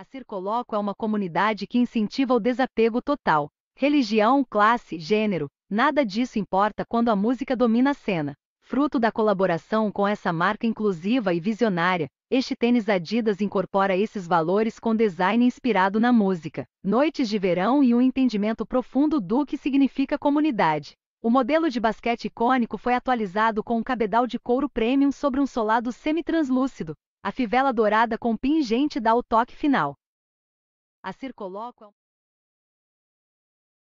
A Circoloco é uma comunidade que incentiva o desapego total. Religião, classe, gênero, nada disso importa quando a música domina a cena. Fruto da colaboração com essa marca inclusiva e visionária, este tênis Adidas incorpora esses valores com design inspirado na música, noites de verão e um entendimento profundo do que significa comunidade. O modelo de basquete icônico foi atualizado com um cabedal de couro premium sobre um solado semi-translúcido, a fivela dourada com pingente dá o toque final. A circoloco